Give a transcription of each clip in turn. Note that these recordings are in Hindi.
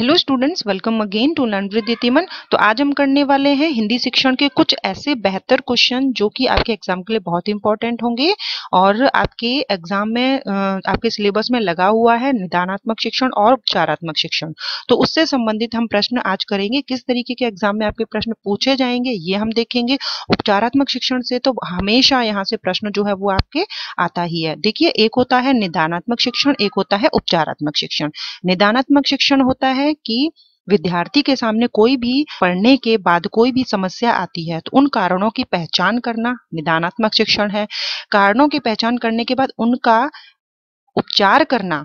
hello students welcome again to learn with यतिमन तो आज हम करने वाले हैं हिंदी शिक्षण के कुछ ऐसे बेहतर क्वेश्चन जो कि आपके एग्जाम के लिए बहुत इंपॉर्टेंट होंगे और आपके एग्जाम में आपके सिलेबस में लगा हुआ है निदानात्मक शिक्षण और उपचारात्मक शिक्षण तो उससे संबंधित हम प्रश्न आज करेंगे किस तरीके के एग्जाम में आपके प्रश्न पूछे जाएंगे ये हम देखेंगे उपचारात्मक शिक्षण से तो हमेशा यहाँ से प्रश्न जो है वो आपके आता ही है देखिए एक होता है निदानात्मक शिक्षण एक होता है उपचारात्मक शिक्षण निदानात्मक शिक्षण होता है है कि विद्यार्थी के सामने कोई भी पढ़ने के बाद कोई भी समस्या आती है तो उन कारणों की पहचान करना निदानात्मक शिक्षण है कारणों की पहचान करने के बाद उनका उपचार करना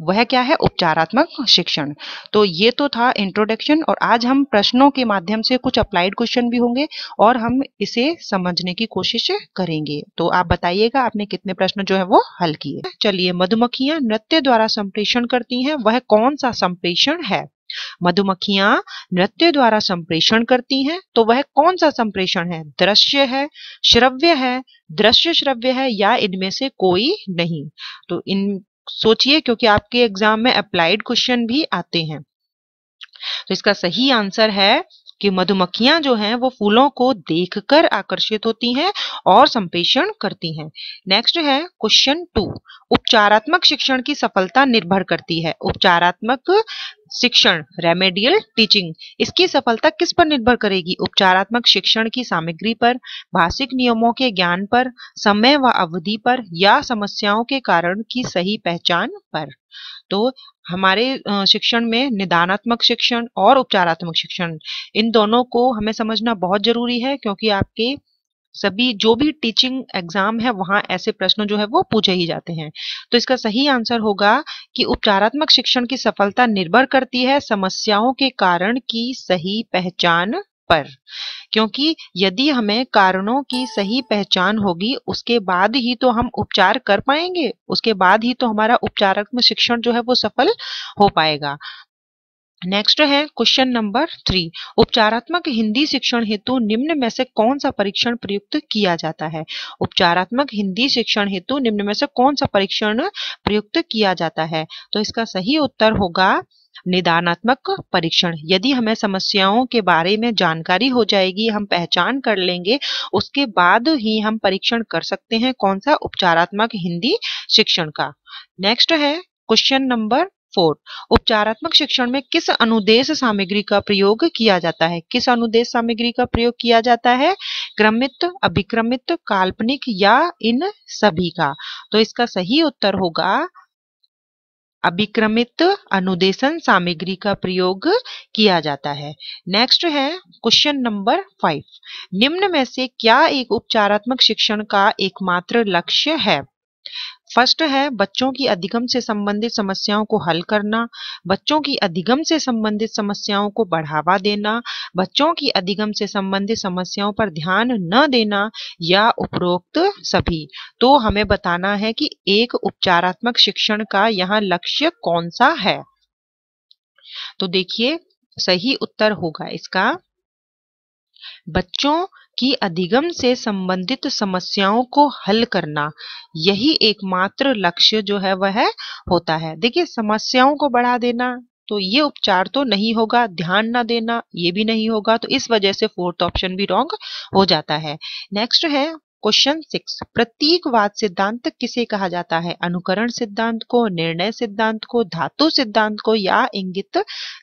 वह क्या है उपचारात्मक शिक्षण तो ये तो था इंट्रोडक्शन और आज हम प्रश्नों के माध्यम से कुछ अप्लाइड क्वेश्चन भी होंगे और हम इसे समझने की कोशिश करेंगे तो आप बताइएगा आपने कितने प्रश्न जो है वो हल किए चलिए मधुमक्खियां नृत्य द्वारा संप्रेषण करती हैं वह कौन सा संप्रेषण है मधुमक्खियां नृत्य द्वारा संप्रेषण करती हैं तो वह कौन सा संप्रेषण है दृश्य है श्रव्य है दृश्य श्रव्य है या इनमें से कोई नहीं तो इन सोचिए क्योंकि आपके एग्जाम में अप्लाइड क्वेश्चन भी आते हैं तो इसका सही आंसर है कि मधुमक्खियां जो हैं वो फूलों को देखकर आकर्षित होती हैं और संप्रेषण करती हैं नेक्स्ट है क्वेश्चन टू उपचारात्मक शिक्षण की सफलता निर्भर करती है उपचारात्मक शिक्षण रेमेडियल टीचिंग इसकी सफलता किस पर निर्भर करेगी उपचारात्मक शिक्षण की सामग्री पर भाषिक नियमों के ज्ञान पर समय व अवधि पर या समस्याओं के कारण की सही पहचान पर तो हमारे शिक्षण में निदानात्मक शिक्षण और उपचारात्मक शिक्षण इन दोनों को हमें समझना बहुत जरूरी है क्योंकि आपके सभी जो भी टीचिंग एग्जाम है वहां ऐसे प्रश्न जो है वो पूछे ही जाते हैं तो इसका सही आंसर होगा कि उपचारात्मक शिक्षण की सफलता निर्भर करती है समस्याओं के कारण की सही पहचान पर क्योंकि यदि हमें कारणों की सही पहचान होगी उसके बाद ही तो हम उपचार कर पाएंगे उसके बाद ही तो हमारा उपचारात्मक शिक्षण जो है वो सफल हो पाएगा नेक्स्ट है क्वेश्चन नंबर थ्री उपचारात्मक हिंदी शिक्षण हेतु निम्न में से कौन सा परीक्षण प्रयुक्त किया जाता है उपचारात्मक हिंदी शिक्षण हेतु निम्न में से कौन सा परीक्षण प्रयुक्त किया जाता है तो इसका सही उत्तर होगा निदानात्मक परीक्षण यदि हमें समस्याओं के बारे में जानकारी हो जाएगी हम पहचान कर लेंगे उसके बाद ही हम परीक्षण कर सकते हैं कौन सा उपचारात्मक हिंदी शिक्षण का नेक्स्ट है क्वेश्चन नंबर फोर उपचारात्मक शिक्षण में किस अनुदेश सामग्री का प्रयोग किया जाता है किस अनुदेश सामग्री का प्रयोग किया जाता है क्रमित अभिक्रमित काल्पनिक या इन सभी का तो इसका सही उत्तर होगा अभिक्रमित अनुदेशन सामग्री का प्रयोग किया जाता है नेक्स्ट है क्वेश्चन नंबर फाइव निम्न में से क्या एक उपचारात्मक शिक्षण का एकमात्र लक्ष्य है फर्स्ट है बच्चों की अधिगम से संबंधित समस्याओं को हल करना बच्चों की अधिगम से संबंधित समस्याओं को बढ़ावा देना बच्चों की अधिगम से संबंधित समस्याओं पर ध्यान न देना या उपरोक्त सभी तो हमें बताना है कि एक उपचारात्मक शिक्षण का यहाँ लक्ष्य कौन सा है तो देखिए सही उत्तर होगा इसका बच्चों कि अधिगम से संबंधित समस्याओं को हल करना यही एकमात्र लक्ष्य जो है वह है, होता है देखिए समस्याओं को बढ़ा देना तो ये उपचार तो नहीं होगा ध्यान ना देना ये भी नहीं होगा तो इस वजह से फोर्थ ऑप्शन भी रॉन्ग हो जाता है नेक्स्ट है क्वेश्चन सिक्स प्रतीकवाद सिद्धांत किसे कहा जाता है अनुकरण सिद्धांत को निर्णय सिद्धांत को धातु सिद्धांत को या इंगित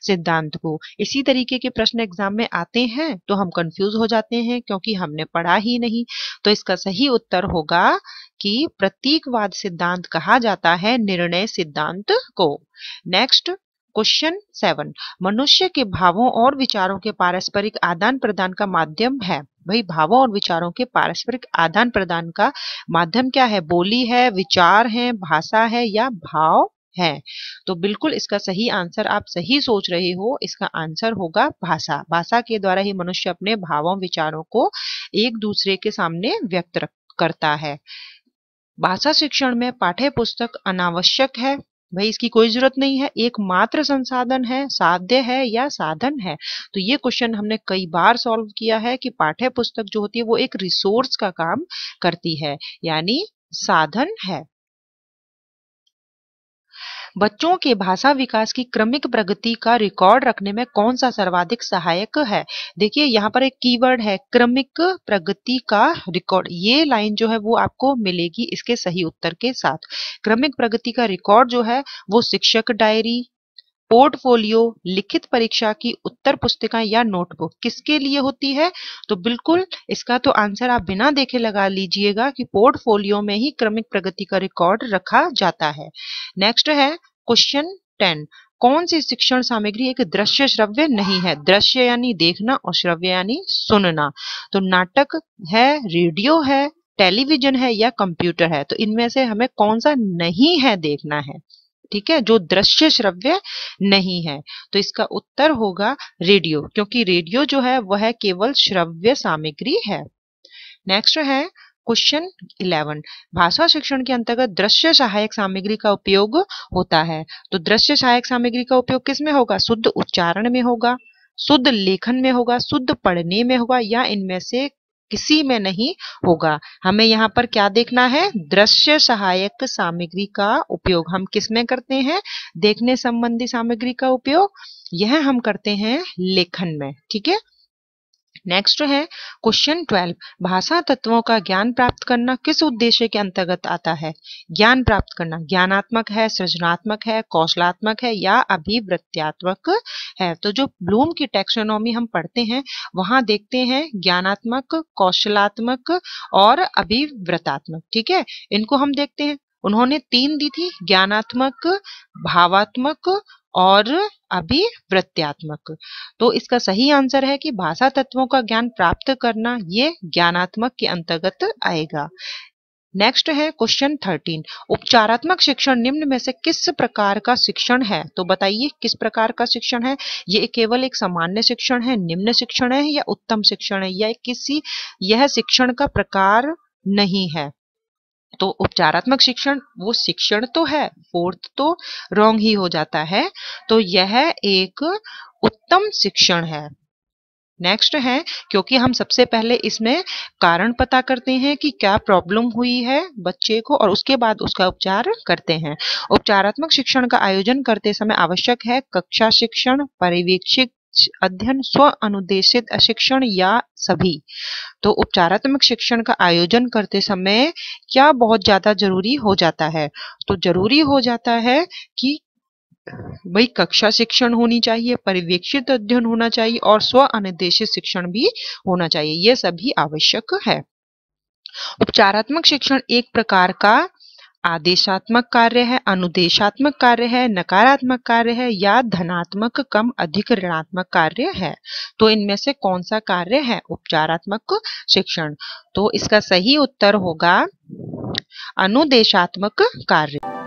सिद्धांत को इसी तरीके के प्रश्न एग्जाम में आते हैं तो हम कंफ्यूज हो जाते हैं क्योंकि हमने पढ़ा ही नहीं तो इसका सही उत्तर होगा कि प्रतीकवाद सिद्धांत कहा जाता है निर्णय सिद्धांत को नेक्स्ट क्वेश्चन सेवन मनुष्य के भावों और विचारों के पारस्परिक आदान प्रदान का माध्यम है भाई भावों और विचारों के पारस्परिक आदान प्रदान का माध्यम क्या है बोली है विचार है भाषा है या भाव है तो बिल्कुल इसका सही आंसर आप सही सोच रहे हो इसका आंसर होगा भाषा भाषा के द्वारा ही मनुष्य अपने भावों विचारों को एक दूसरे के सामने व्यक्त करता है भाषा शिक्षण में पाठ्य पुस्तक अनावश्यक है भाई इसकी कोई जरूरत नहीं है एकमात्र संसाधन है साध्य है या साधन है तो ये क्वेश्चन हमने कई बार सॉल्व किया है कि पाठ्य पुस्तक जो होती है वो एक रिसोर्स का काम करती है यानी साधन है बच्चों के भाषा विकास की क्रमिक प्रगति का रिकॉर्ड रखने में कौन सा सर्वाधिक सहायक है देखिए यहाँ पर एक कीवर्ड है क्रमिक प्रगति का रिकॉर्ड ये लाइन जो है वो आपको मिलेगी इसके सही उत्तर के साथ क्रमिक प्रगति का रिकॉर्ड जो है वो शिक्षक डायरी पोर्टफोलियो लिखित परीक्षा की उत्तर पुस्तिका या नोटबुक किसके लिए होती है तो बिल्कुल इसका तो आंसर आप बिना देखे लगा लीजिएगा कि पोर्टफोलियो में ही क्रमिक प्रगति का रिकॉर्ड रखा जाता है नेक्स्ट है क्वेश्चन टेन कौन सी शिक्षण सामग्री एक दृश्य श्रव्य नहीं है दृश्य यानी देखना और श्रव्य यानी सुनना तो नाटक है रेडियो है टेलीविजन है या कंप्यूटर है तो इनमें से हमें कौन सा नहीं है देखना है ठीक है जो दृश्य श्रव्य नहीं है तो इसका उत्तर होगा रेडियो क्योंकि रेडियो जो है वह केवल श्रव्य सामग्री है नेक्स्ट है क्वेश्चन इलेवन भाषा शिक्षण के अंतर्गत दृश्य सहायक सामग्री का उपयोग होता है तो दृश्य सहायक सामग्री का उपयोग किस में होगा शुद्ध उच्चारण में होगा शुद्ध लेखन में होगा शुद्ध पढ़ने में होगा या इनमें से किसी में नहीं होगा हमें यहाँ पर क्या देखना है दृश्य सहायक सामग्री का उपयोग हम किस में करते हैं देखने संबंधी सामग्री का उपयोग यह हम करते हैं लेखन में ठीक है नेक्स्ट है क्वेश्चन ट्वेल्व भाषा तत्वों का ज्ञान प्राप्त करना किस उद्देश्य के अंतर्गत आता है ज्ञान प्राप्त करना ज्ञानात्मक है सृजनात्मक है कौशलात्मक है या अभिवृत्त्यात्मक है तो जो ब्लूम की टेक्सोनॉमी हम पढ़ते हैं वहां देखते हैं ज्ञानात्मक कौशलात्मक और अभिव्रतात्मक ठीक है इनको हम देखते हैं उन्होंने तीन दी थी ज्ञानात्मक भावात्मक और अभिवृत्त्यात्मक तो इसका सही आंसर है कि भाषा तत्वों का ज्ञान प्राप्त करना ये ज्ञानात्मक के अंतर्गत आएगा नेक्स्ट है क्वेश्चन थर्टीन उपचारात्मक शिक्षण निम्न में से किस प्रकार का शिक्षण है तो बताइए किस प्रकार का शिक्षण है ये केवल एक सामान्य शिक्षण है निम्न शिक्षण है या उत्तम शिक्षण है या किसी यह शिक्षण का प्रकार नहीं है तो उपचारात्मक शिक्षण वो शिक्षण तो है फोर्थ तो रॉन्ग ही हो जाता है तो यह एक उत्तम शिक्षण है नेक्स्ट है क्योंकि हम सबसे पहले इसमें कारण पता करते हैं कि क्या प्रॉब्लम हुई है बच्चे को और उसके बाद उसका उपचार करते हैं उपचारात्मक शिक्षण का आयोजन करते समय आवश्यक है कक्षा शिक्षण पर्यवेक्षिक अध्ययन स्व अनुदेशित शिक्षण या सभी तो उपचारात्मक शिक्षण का आयोजन करते समय क्या बहुत ज्यादा जरूरी हो जाता है तो जरूरी हो जाता है कि भाई कक्षा शिक्षण होनी चाहिए परिवेक्षित अध्ययन होना चाहिए और स्व अनुदेशित शिक्षण भी होना चाहिए यह सभी आवश्यक है उपचारात्मक शिक्षण एक प्रकार का आदेशात्मक कार्य है अनुदेशात्मक कार्य है नकारात्मक कार्य है या धनात्मक कम अधिक ऋणात्मक कार्य है तो इनमें से कौन सा कार्य है उपचारात्मक शिक्षण तो इसका सही उत्तर होगा अनुदेशात्मक कार्य